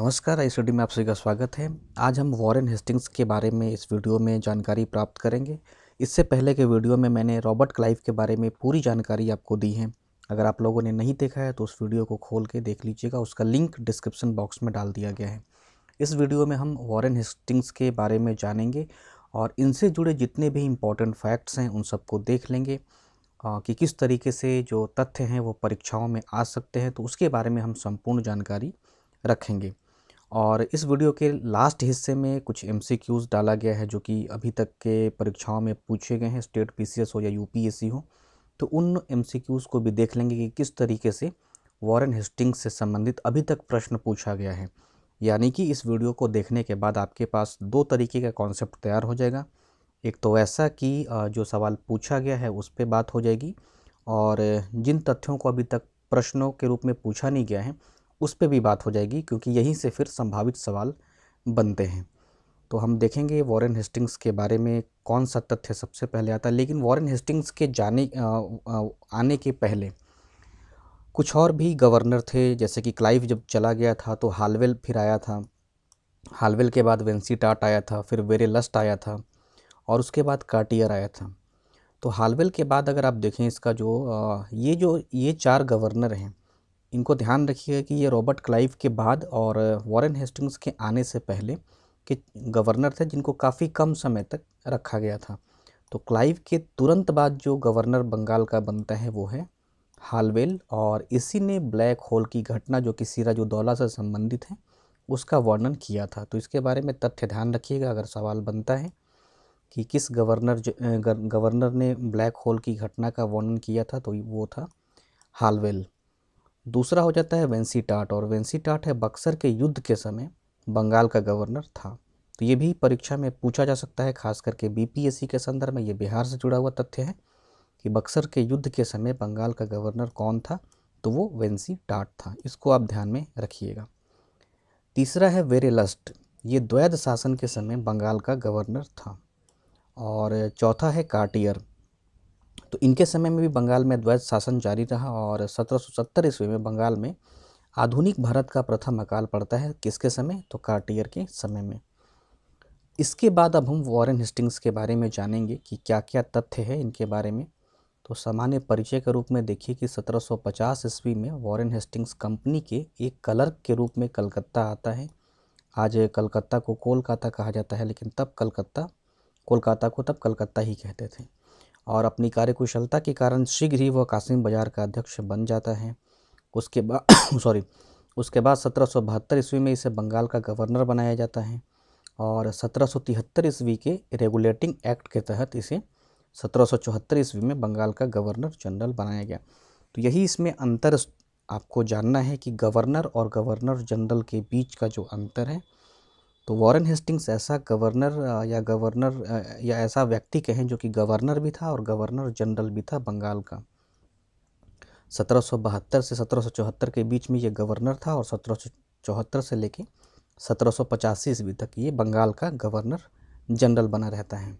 नमस्कार इस वीडियो में आप सभी का स्वागत है आज हम वॉरेन हेस्टिंग्स के बारे में इस वीडियो में जानकारी प्राप्त करेंगे इससे पहले के वीडियो में मैंने रॉबर्ट क्लाइव के बारे में पूरी जानकारी आपको दी है अगर आप लोगों ने नहीं देखा है तो उस वीडियो को खोल के देख लीजिएगा उसका लिंक डिस्क्रिप्सन बॉक्स में डाल दिया गया है इस वीडियो में हम वॉरेन हेस्टिंग्स के बारे में जानेंगे और इनसे जुड़े जितने भी इम्पॉर्टेंट फैक्ट्स हैं उन सबको देख लेंगे कि किस तरीके से जो तथ्य हैं वो परीक्षाओं में आ सकते हैं तो उसके बारे में हम संपूर्ण जानकारी रखेंगे और इस वीडियो के लास्ट हिस्से में कुछ एम डाला गया है जो कि अभी तक के परीक्षाओं में पूछे गए हैं स्टेट पी हो या यू हो तो उन एम को भी देख लेंगे कि किस तरीके से वॉरेन हिस्टिंग से संबंधित अभी तक प्रश्न पूछा गया है यानी कि इस वीडियो को देखने के बाद आपके पास दो तरीके का कॉन्सेप्ट तैयार हो जाएगा एक तो ऐसा कि जो सवाल पूछा गया है उस पर बात हो जाएगी और जिन तथ्यों को अभी तक प्रश्नों के रूप में पूछा नहीं गया है उस पर भी बात हो जाएगी क्योंकि यहीं से फिर संभावित सवाल बनते हैं तो हम देखेंगे वॉरेन हेस्टिंग्स के बारे में कौन सा तथ्य सबसे पहले आता है लेकिन वॉरेन हेस्टिंग्स के जाने आने के पहले कुछ और भी गवर्नर थे जैसे कि क्लाइव जब चला गया था तो हालवेल फिर आया था हालवेल के बाद वेंसी टाट आया था फिर वेरे लस्ट आया था और उसके बाद कार्टियर आया था तो हालवेल के बाद अगर आप देखें इसका जो ये जो ये चार गवर्नर हैं इनको ध्यान रखिएगा कि ये रॉबर्ट क्लाइव के बाद और वॉरेन हेस्टिंग्स के आने से पहले के गवर्नर थे जिनको काफ़ी कम समय तक रखा गया था तो क्लाइव के तुरंत बाद जो गवर्नर बंगाल का बनता है वो है हालवेल और इसी ने ब्लैक होल की घटना जो कि सिराजुद्दौला से संबंधित है उसका वर्णन किया था तो इसके बारे में तथ्य ध्यान रखिएगा अगर सवाल बनता है कि किस गवर्नर गवर्नर ने ब्लैक होल की घटना का वर्णन किया था तो वो था हालवेल दूसरा हो जाता है वेंसी टाट और वेंसी टाट है बक्सर के युद्ध के समय बंगाल का गवर्नर था तो ये भी परीक्षा में पूछा जा सकता है खास करके बीपीएससी के संदर्भ में ये बिहार से जुड़ा हुआ तथ्य है कि बक्सर के युद्ध के समय बंगाल का गवर्नर कौन था तो वो वेंसी टाट था इसको आप ध्यान में रखिएगा तीसरा है वेरेलस्ट ये द्वैध शासन के समय बंगाल का गवर्नर था और चौथा है कार्टियर तो इनके समय में भी बंगाल में अद्वैत शासन जारी रहा और सत्रह ईस्वी में बंगाल में आधुनिक भारत का प्रथम अकाल पड़ता है किसके समय तो कार्टियर के समय में इसके बाद अब हम वॉरेन हिस्टिंग्स के बारे में जानेंगे कि क्या क्या तथ्य है इनके बारे में तो सामान्य परिचय के रूप में देखिए कि 1750 ईस्वी में वॉरेन हेस्टिंग्स कंपनी के एक क्लर्क के रूप में कलकत्ता आता है आज कलकत्ता को कोलकाता कहा जाता है लेकिन तब कलकत्ता कोलकाता को तब कलकत्ता ही कहते थे और अपनी कार्यकुशलता के कारण शीघ्र ही वह कासिम बाजार का अध्यक्ष बन जाता है उसके बाद सॉरी उसके बाद सत्रह सौ बहत्तर ईस्वी में इसे बंगाल का गवर्नर बनाया जाता है और सत्रह सौ तिहत्तर ईस्वी के रेगुलेटिंग एक्ट के तहत इसे सत्रह सौ चौहत्तर ईस्वी में बंगाल का गवर्नर जनरल बनाया गया तो यही इसमें अंतर आपको जानना है कि गवर्नर और गवर्नर जनरल के बीच का जो अंतर है तो वॉरेन हेस्टिंग्स ऐसा गवर्नर या गवर्नर या ऐसा व्यक्ति कहें जो कि गवर्नर भी था और गवर्नर जनरल भी था बंगाल का सत्रह से सत्रह के बीच में ये गवर्नर था और सत्रह से लेके 1785 ईस्वी तक ये बंगाल का गवर्नर जनरल बना रहता है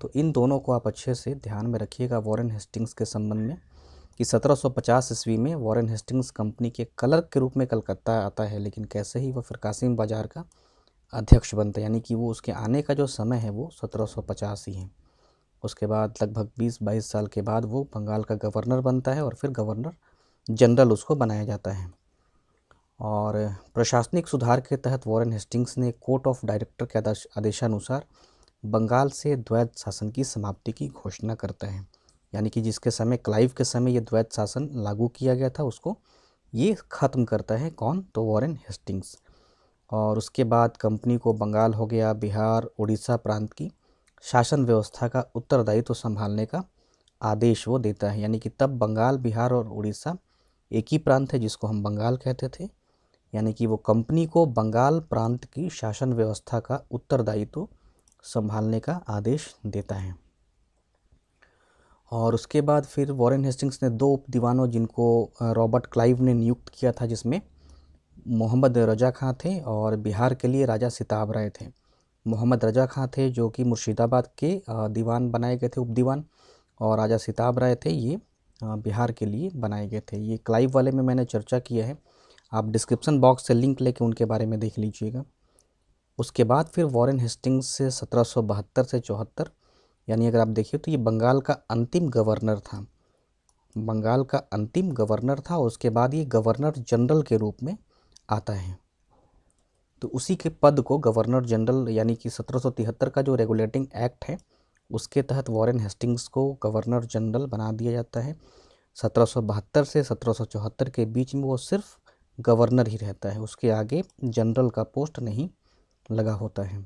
तो इन दोनों को आप अच्छे से ध्यान में रखिएगा वॉरेन हेस्टिंग्स के संबंध में कि 1750 ईस्वी में वॉरेन हेस्टिंग्स कंपनी के कलर के रूप में कलकत्ता आता है लेकिन कैसे ही वह फिर कासिम बाजार का अध्यक्ष बनते यानी कि वो उसके आने का जो समय है वो सत्रह ही है उसके बाद लगभग 20-22 साल के बाद वो बंगाल का गवर्नर बनता है और फिर गवर्नर जनरल उसको बनाया जाता है और प्रशासनिक सुधार के तहत वॉरेन हेस्टिंग्स ने कोर्ट ऑफ डायरेक्टर के आदेशानुसार बंगाल से द्वैत शासन की समाप्ति की घोषणा करता है यानी कि जिसके समय क्लाइव के समय ये द्वैत शासन लागू किया गया था उसको ये ख़त्म करता है कौन तो वॉरेन हेस्टिंग्स और उसके बाद कंपनी को बंगाल हो गया बिहार उड़ीसा प्रांत की शासन व्यवस्था का उत्तरदायित्व तो संभालने का आदेश वो देता है यानी कि तब बंगाल बिहार और उड़ीसा एक ही प्रांत है जिसको हम बंगाल कहते थे यानी कि वो कंपनी को बंगाल प्रांत की शासन व्यवस्था का उत्तरदायित्व तो संभालने का आदेश देता है और उसके बाद फिर वॉरेन हेस्टिंग्स ने दो उप दीवानों जिनको रॉबर्ट क्लाइव ने नियुक्त किया था जिसमें मोहम्मद रजा खां थे और बिहार के लिए राजा सिताब राय थे मोहम्मद रजा खां थे जो कि मुर्शिदाबाद के दीवान बनाए गए थे उप दीवान और राजा सिताब राय थे ये बिहार के लिए बनाए गए थे ये क्लाइव वाले में मैंने चर्चा किया है आप डिस्क्रिप्सन बॉक्स से लिंक लेके उनके बारे में देख लीजिएगा उसके बाद फिर वॉरेन हेस्टिंग्स से सत्रह से चौहत्तर यानी अगर आप देखिए तो ये बंगाल का अंतिम गवर्नर था बंगाल का अंतिम गवर्नर था उसके बाद ये गवर्नर जनरल के रूप में आता है तो उसी के पद को गवर्नर जनरल यानी कि 1773 का जो रेगुलेटिंग एक्ट है उसके तहत वॉरेन हेस्टिंग्स को गवर्नर जनरल बना दिया जाता है 1772 से 1774 के बीच में वो सिर्फ गवर्नर ही रहता है उसके आगे जनरल का पोस्ट नहीं लगा होता है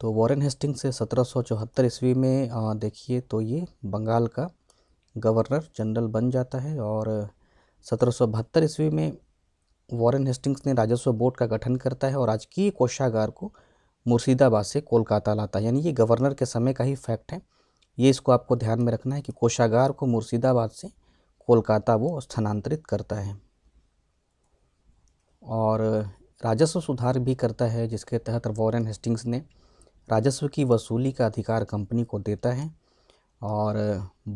तो वॉरेन हेस्टिंग्स से 1774 ईस्वी में देखिए तो ये बंगाल का गवर्नर जनरल बन जाता है और सत्रह ईस्वी में वॉरेन हेस्टिंग्स ने राजस्व बोर्ड का गठन करता है और राजकीय कोषागार को मुर्शिदाबाद से कोलकाता लाता है यानी ये गवर्नर के समय का ही फैक्ट है ये इसको आपको ध्यान में रखना है कि कोषागार को मुर्शिदाबाद से कोलकाता वो स्थानांतरित करता है और राजस्व सुधार भी करता है जिसके तहत वॉरेन हेस्टिंग्स ने राजस्व की वसूली का अधिकार कंपनी को देता है और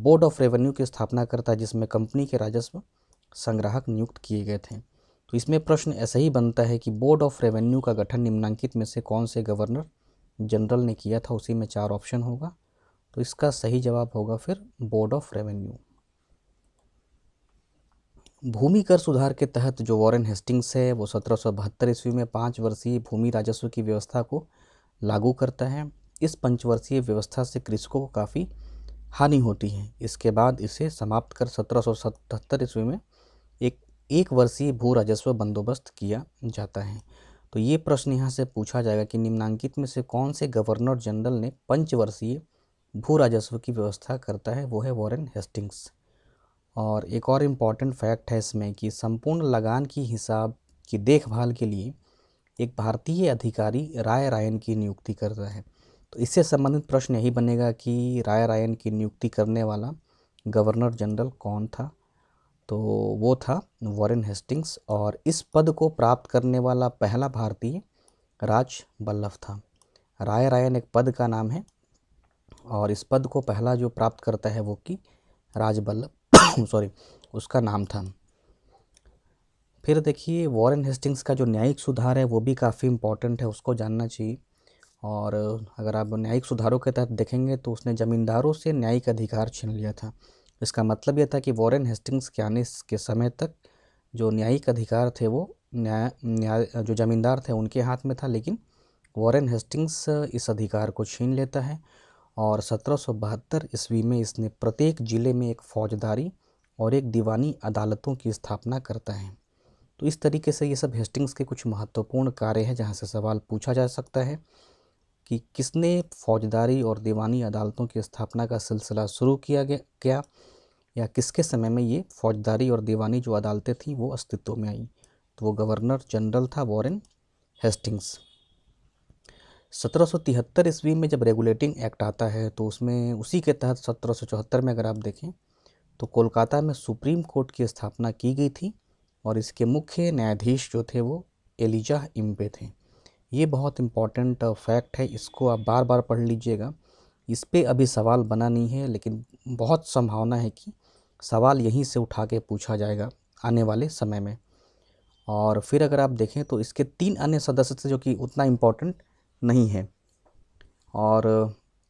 बोर्ड ऑफ रेवेन्यू की स्थापना करता है जिसमें कंपनी के राजस्व संग्राहक नियुक्त किए गए थे तो इसमें प्रश्न ऐसा ही बनता है कि बोर्ड ऑफ रेवेन्यू का गठन निम्नांकित में से कौन से गवर्नर जनरल ने किया था उसी में चार ऑप्शन होगा तो इसका सही जवाब होगा फिर बोर्ड ऑफ रेवेन्यू भूमि कर सुधार के तहत जो वॉरेन हेस्टिंग्स है वो सत्रह सौ बहत्तर ईस्वी में पाँच वर्षीय भूमि राजस्व की व्यवस्था को लागू करता है इस पंचवर्षीय व्यवस्था से कृषकों को काफ़ी हानि होती है इसके बाद इसे समाप्त कर सत्रह सौ सतहत्तर ईस्वी में एक एक वर्षीय भू राजस्व बंदोबस्त किया जाता है तो ये प्रश्न यहाँ से पूछा जाएगा कि निम्नांकित में से कौन से गवर्नर जनरल ने पंचवर्षीय भू राजस्व की व्यवस्था करता है वो है वॉरेन हेस्टिंग्स और एक और इम्पॉर्टेंट फैक्ट है इसमें कि संपूर्ण लगान की हिसाब की देखभाल के लिए एक भारतीय अधिकारी राय रायन की नियुक्ति करता है तो इससे संबंधित प्रश्न यही बनेगा कि राय रायन की नियुक्ति करने वाला गवर्नर जनरल कौन था तो वो था वॉरेन हेस्टिंग्स और इस पद को प्राप्त करने वाला पहला भारतीय राज बल्लभ था राय रायन एक पद का नाम है और इस पद को पहला जो प्राप्त करता है वो कि राज बल्लभ सॉरी उसका नाम था फिर देखिए वॉरेन हेस्टिंग्स का जो न्यायिक सुधार है वो भी काफ़ी इम्पोर्टेंट है उसको जानना चाहिए और अगर आप न्यायिक सुधारों के तहत देखेंगे तो उसने ज़मींदारों से न्यायिक अधिकार छीन लिया था इसका मतलब यह था कि वॉरेन हेस्टिंग्स के आने के समय तक जो न्यायिक अधिकार थे वो न्याय न्याय जो ज़मींदार थे उनके हाथ में था लेकिन वॉरेन हेस्टिंग्स इस अधिकार को छीन लेता है और सत्रह ईस्वी में इसने प्रत्येक ज़िले में एक फौजदारी और एक दीवानी अदालतों की स्थापना करता है तो इस तरीके से ये सब हेस्टिंग्स के कुछ महत्वपूर्ण कार्य हैं जहाँ से सवाल पूछा जा सकता है कि किसने फौजदारी और दीवानी अदालतों की स्थापना का सिलसिला शुरू किया गया क्या या किसके समय में ये फौजदारी और दीवानी जो अदालतें थीं वो अस्तित्व में आई तो वो गवर्नर जनरल था वॉरेन हेस्टिंग्स 1773 ईस्वी में जब रेगुलेटिंग एक्ट आता है तो उसमें उसी के तहत 1774 में अगर आप देखें तो कोलकाता में सुप्रीम कोर्ट की स्थापना की गई थी और इसके मुख्य न्यायाधीश जो थे वो एलिजा इम्पे थे ये बहुत इम्पॉर्टेंट फैक्ट uh, है इसको आप बार बार पढ़ लीजिएगा इस पर अभी सवाल बना नहीं है लेकिन बहुत संभावना है कि सवाल यहीं से उठा के पूछा जाएगा आने वाले समय में और फिर अगर आप देखें तो इसके तीन अन्य सदस्य थे जो कि उतना इम्पॉर्टेंट नहीं है और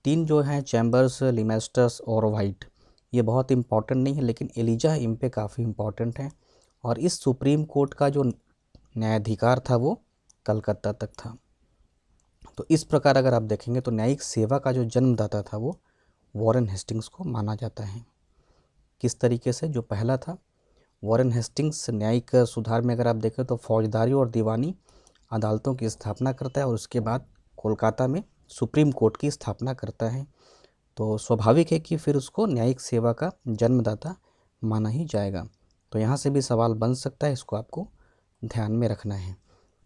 तीन जो हैं चैम्बर्स लिमेस्टस और वाइट ये बहुत इम्पॉर्टेंट नहीं है लेकिन एलिजा इन पे काफ़ी इम्पॉर्टेंट हैं और इस सुप्रीम कोर्ट का जो न्यायाधिकार था वो कलकत्ता तक था तो इस प्रकार अगर आप देखेंगे तो न्यायिक सेवा का जो जन्मदाता था वो वॉरेन हेस्टिंग्स को माना जाता है किस तरीके से जो पहला था वॉरेन हेस्टिंग्स न्यायिक सुधार में अगर आप देखें तो फौजदारी और दीवानी अदालतों की स्थापना करता है और उसके बाद कोलकाता में सुप्रीम कोर्ट की स्थापना करता है तो स्वाभाविक है कि फिर उसको न्यायिक सेवा का जन्मदाता माना ही जाएगा तो यहाँ से भी सवाल बन सकता है इसको आपको ध्यान में रखना है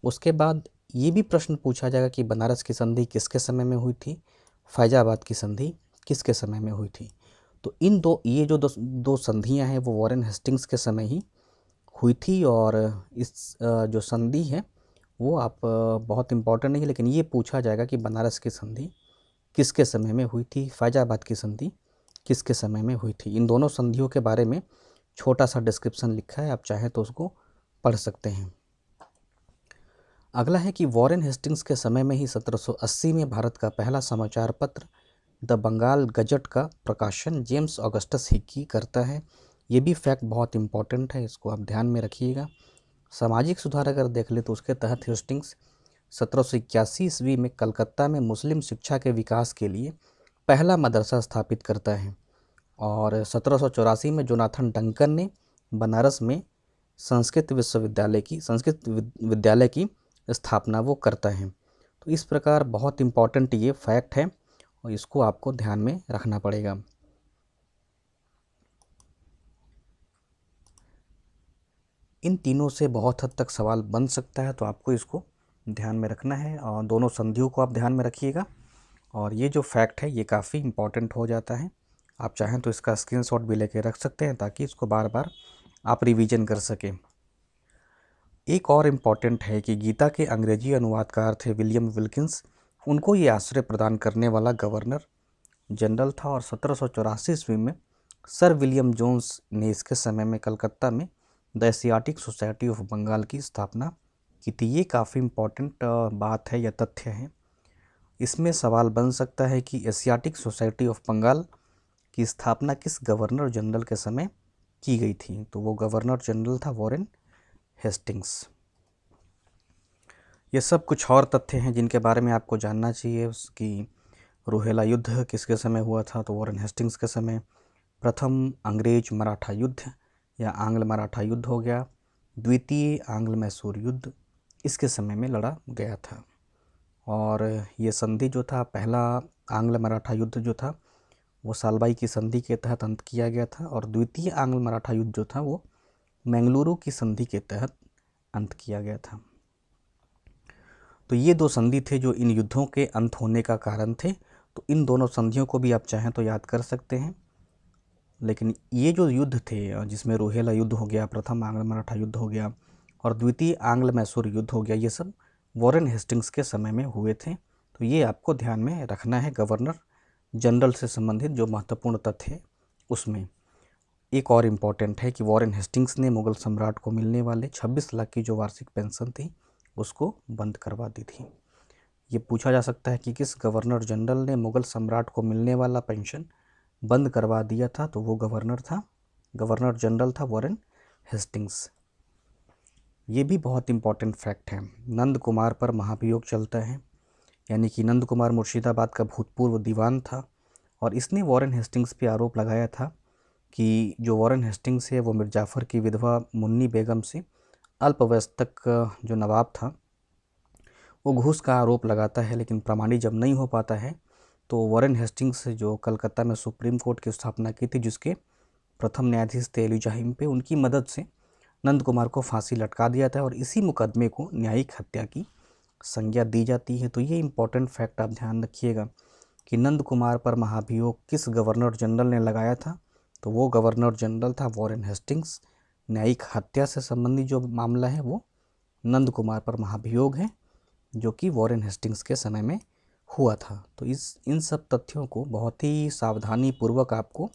उसके बाद ये भी प्रश्न पूछा जाएगा कि बनारस की संधि किसके समय में हुई थी फैजाबाद की संधि किसके समय में हुई थी तो इन दो ये जो दो, दो संधियां हैं वो वॉरेन हेस्टिंग्स के समय ही हुई थी और इस जो संधि है वो आप बहुत इम्पॉर्टेंट नहीं है लेकिन ये पूछा जाएगा कि बनारस की संधि किसके समय में हुई थी फैजाबाद की संधि किसके समय में हुई थी इन दोनों संधियों के बारे में छोटा सा डिस्क्रिप्शन लिखा है आप चाहें तो उसको पढ़ सकते हैं अगला है कि वॉरेन हेस्टिंग्स के समय में ही 1780 में भारत का पहला समाचार पत्र द बंगाल गजट का प्रकाशन जेम्स ऑगस्टस हिक्की करता है ये भी फैक्ट बहुत इंपॉर्टेंट है इसको आप ध्यान में रखिएगा सामाजिक सुधार अगर देख ले तो उसके तहत हेस्टिंग्स सत्रह सौ इक्यासी ईस्वी में कलकत्ता में मुस्लिम शिक्षा के विकास के लिए पहला मदरसा स्थापित करता है और सत्रह में जोनाथन डंकन ने बनारस में संस्कृत विश्वविद्यालय की संस्कृत विद्यालय की स्थापना वो करता है तो इस प्रकार बहुत इम्पॉर्टेंट ये फैक्ट है और इसको आपको ध्यान में रखना पड़ेगा इन तीनों से बहुत हद तक सवाल बन सकता है तो आपको इसको ध्यान में रखना है और दोनों संधियों को आप ध्यान में रखिएगा और ये जो फैक्ट है ये काफ़ी इम्पॉर्टेंट हो जाता है आप चाहें तो इसका स्क्रीनशॉट भी लेके रख सकते हैं ताकि इसको बार बार आप रिवीजन कर सकें एक और इम्पॉर्टेंट है कि गीता के अंग्रेजी अनुवादकार थे विलियम विल्किंस उनको ये आश्रय प्रदान करने वाला गवर्नर जनरल था और सत्रह सौ चौरासी ईस्वी में सर विलियम जोन्स ने इसके समय में कलकत्ता में the Asiatic Society of Bengal की स्थापना की थी ये काफ़ी इम्पॉर्टेंट बात है या तथ्य है इसमें सवाल बन सकता है कि एशियाटिक सोसाइटी ऑफ बंगाल की स्थापना किस गवर्नर जनरल के समय की गई थी तो वो गवर्नर जनरल था वॉरेन हेस्टिंग्स ये सब कुछ और तथ्य हैं जिनके बारे में आपको जानना चाहिए उसकी रोहेला युद्ध किसके समय हुआ था तो वॉरन हेस्टिंग्स के समय प्रथम अंग्रेज मराठा युद्ध या आंग्ल मराठा युद्ध हो गया द्वितीय आंग्ल मैसूर युद्ध इसके समय में लड़ा गया था और ये संधि जो था पहला आंग्ल मराठा युद्ध जो था वो सालबाई की संधि के तहत अंत किया गया था और द्वितीय आंग्ल मराठा युद्ध जो था वो मैंगलुरु की संधि के तहत अंत किया गया था तो ये दो संधि थे जो इन युद्धों के अंत होने का कारण थे तो इन दोनों संधियों को भी आप चाहें तो याद कर सकते हैं लेकिन ये जो युद्ध थे जिसमें रोहेला युद्ध हो गया प्रथम आंग्ल मराठा युद्ध हो गया और द्वितीय आंग्ल मैसूर युद्ध हो गया ये सब वॉरेन हेस्टिंग्स के समय में हुए थे तो ये आपको ध्यान में रखना है गवर्नर जनरल से संबंधित जो महत्वपूर्ण तथ्य उसमें एक और इम्पॉर्टेंट है कि वॉरेन हेस्टिंग्स ने मुगल सम्राट को मिलने वाले 26 लाख की जो वार्षिक पेंशन थी उसको बंद करवा दी थी ये पूछा जा सकता है कि किस गवर्नर जनरल ने मुगल सम्राट को मिलने वाला पेंशन बंद करवा दिया था तो वो गवर्नर था गवर्नर जनरल था वॉरेन हेस्टिंग्स ये भी बहुत इम्पॉर्टेंट फैक्ट है नंद कुमार पर महाभियोग चलता है यानी कि नंद कुमार मुर्शिदाबाद का भूतपूर्व दीवान था और इसने वॉरेन हेस्टिंग्स पर आरोप लगाया था कि जो वॉरेन हेस्टिंग्स है वो मिर जाफ़र की विधवा मुन्नी बेगम से अल्पवयस्त तक जो नवाब था वो घूस का आरोप लगाता है लेकिन प्रमाणी जब नहीं हो पाता है तो वॉरेन हेस्टिंग्स जो कलकत्ता में सुप्रीम कोर्ट की स्थापना की थी जिसके प्रथम न्यायाधीश थे अली जाहिम पे उनकी मदद से नंद कुमार को फांसी लटका दिया था और इसी मुकदमे को न्यायिक हत्या की संज्ञा दी जाती है तो ये इम्पोर्टेंट फैक्ट आप ध्यान रखिएगा कि नंद कुमार पर महाभियोग किस गवर्नर जनरल ने लगाया था तो वो गवर्नर जनरल था वॉरेन हेस्टिंग्स न्यायिक हत्या से संबंधित जो मामला है वो नंद कुमार पर महाभियोग है जो कि वॉरेन हेस्टिंग्स के समय में हुआ था तो इस इन सब तथ्यों को बहुत ही सावधानी पूर्वक आपको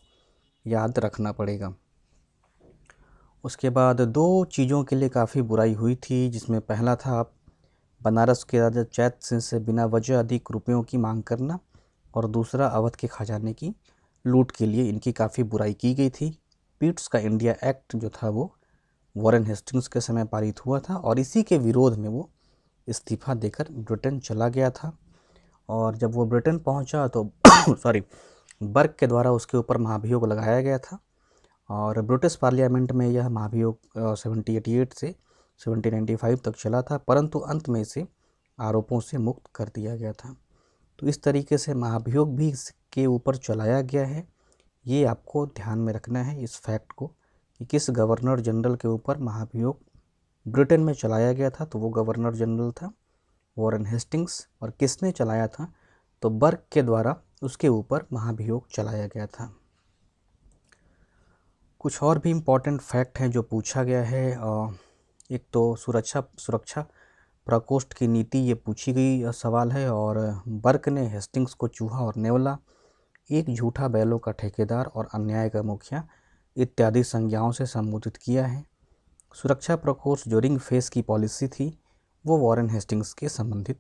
याद रखना पड़ेगा उसके बाद दो चीज़ों के लिए काफ़ी बुराई हुई थी जिसमें पहला था आप बनारस के राजा चैत सिंह से बिना वजह अधिक रुपयों की मांग करना और दूसरा अवध के खजाने की लूट के लिए इनकी काफ़ी बुराई की गई थी पीट्स का इंडिया एक्ट जो था वो वॉरेन हेस्टिंग्स के समय पारित हुआ था और इसी के विरोध में वो इस्तीफा देकर ब्रिटेन चला गया था और जब वो ब्रिटेन पहुंचा तो सॉरी बर्क के द्वारा उसके ऊपर महाभियोग लगाया गया था और ब्रिटिश पार्लियामेंट में यह महाभियोग सेवेंटी एटी एट से सेवेंटी नाइन्टी फाइव तक चला था परंतु अंत में इसे आरोपों से मुक्त कर दिया गया था तो इस तरीके से महाभियोग भी इसके ऊपर चलाया गया है ये आपको ध्यान में रखना है इस फैक्ट को कि किस गवर्नर जनरल के ऊपर महाभियोग ब्रिटेन में चलाया गया था तो वो गवर्नर जनरल था वॉरेन हेस्टिंग्स और किसने चलाया था तो बर्क के द्वारा उसके ऊपर महाभियोग चलाया गया था कुछ और भी इम्पॉर्टेंट फैक्ट हैं जो पूछा गया है एक तो सुरक्षा सुरक्षा प्रकोष्ठ की नीति ये पूछी गई सवाल है और बर्क ने हेस्टिंग्स को चूहा और नेवला एक झूठा बैलों का ठेकेदार और अन्याय का मुखिया इत्यादि संज्ञाओं से संबोधित किया है सुरक्षा प्रकोष्ठ जो रिंग फेस की पॉलिसी थी वो वॉरेन हेस्टिंग्स के संबंधित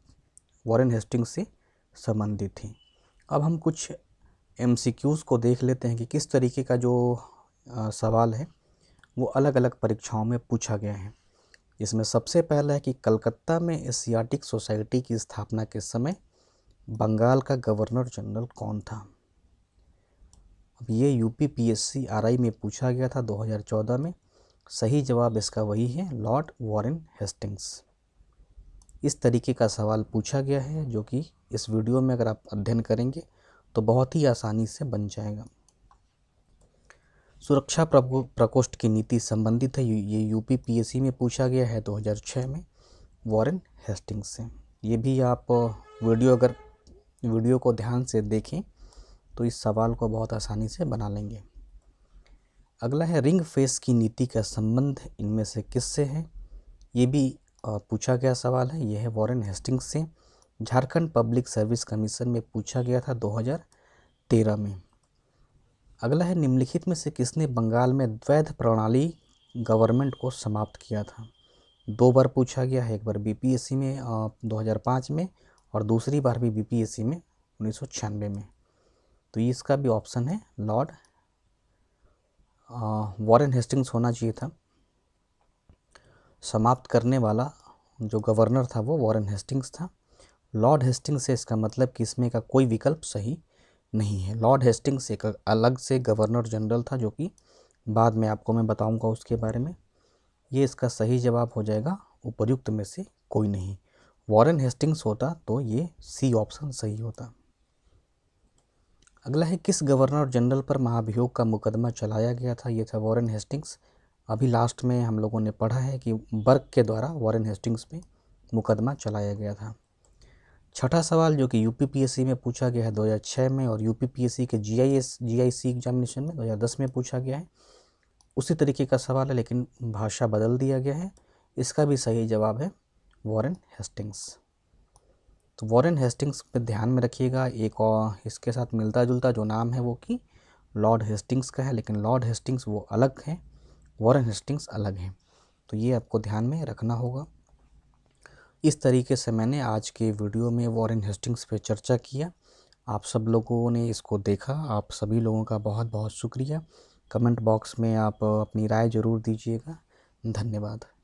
वॉरेन हेस्टिंग्स से संबंधित थी अब हम कुछ एम को देख लेते हैं कि किस तरीके का जो सवाल है वो अलग अलग परीक्षाओं में पूछा गया है इसमें सबसे पहला है कि कलकत्ता में एशियाटिक सोसाइटी की स्थापना के समय बंगाल का गवर्नर जनरल कौन था अब ये U P P S C R I में पूछा गया था 2014 में सही जवाब इसका वही है लॉर्ड वॉरेन हेस्टिंग्स इस तरीके का सवाल पूछा गया है जो कि इस वीडियो में अगर आप अध्ययन करेंगे तो बहुत ही आसानी से बन जाएगा सुरक्षा प्रकोष्ठ की नीति संबंधित है ये यूपी पीएससी में पूछा गया है 2006 में वॉरेन हेस्टिंग से ये भी आप वीडियो अगर वीडियो को ध्यान से देखें तो इस सवाल को बहुत आसानी से बना लेंगे अगला है रिंग फेस की नीति का संबंध इनमें से किससे है ये भी पूछा गया सवाल है यह है वॉरेन हेस्टिंग्स से झारखंड पब्लिक सर्विस कमीशन में पूछा गया था 2013 में अगला है निम्नलिखित में से किसने बंगाल में द्वैध प्रणाली गवर्नमेंट को समाप्त किया था दो बार पूछा गया है एक बार बीपीएससी में आ, 2005 में और दूसरी बार भी बीपीएससी में उन्नीस में तो ये इसका भी ऑप्शन है लॉर्ड वॉरेन हेस्टिंग्स होना चाहिए था समाप्त करने वाला जो गवर्नर था वो वॉरेन हेस्टिंग्स था लॉर्ड हेस्टिंग्स से इसका मतलब कि इसमें का कोई विकल्प सही नहीं है लॉर्ड हेस्टिंग्स एक अलग से गवर्नर जनरल था जो कि बाद में आपको मैं बताऊंगा उसके बारे में ये इसका सही जवाब हो जाएगा उपयुक्त में से कोई नहीं वॉरेन हेस्टिंग्स होता तो ये सी ऑप्शन सही होता अगला है किस गवर्नर जनरल पर महाभियोग का मुकदमा चलाया गया था ये था वॉरेन हेस्टिंग्स अभी लास्ट में हम लोगों ने पढ़ा है कि बर्क के द्वारा वॉरेन हेस्टिंग्स पे मुकदमा चलाया गया था छठा सवाल जो कि यू में पूछा गया है 2006 में और यू के जी आई एग्जामिनेशन में 2010 में पूछा गया है उसी तरीके का सवाल है लेकिन भाषा बदल दिया गया है इसका भी सही जवाब है वॉरेन हेस्टिंग्स तो वॉरेन हेस्टिंग्स पे ध्यान में रखिएगा एक और इसके साथ मिलता जुलता जो नाम है वो कि लॉर्ड हेस्टिंग्स का है लेकिन लॉर्ड हेस्टिंग्स वो अलग हैं वॉरेन हेस्टिंग्स अलग हैं तो ये आपको ध्यान में रखना होगा इस तरीके से मैंने आज के वीडियो में वॉरेन हेस्टिंग्स पे चर्चा किया आप सब लोगों ने इसको देखा आप सभी लोगों का बहुत बहुत शुक्रिया कमेंट बॉक्स में आप अपनी राय ज़रूर दीजिएगा धन्यवाद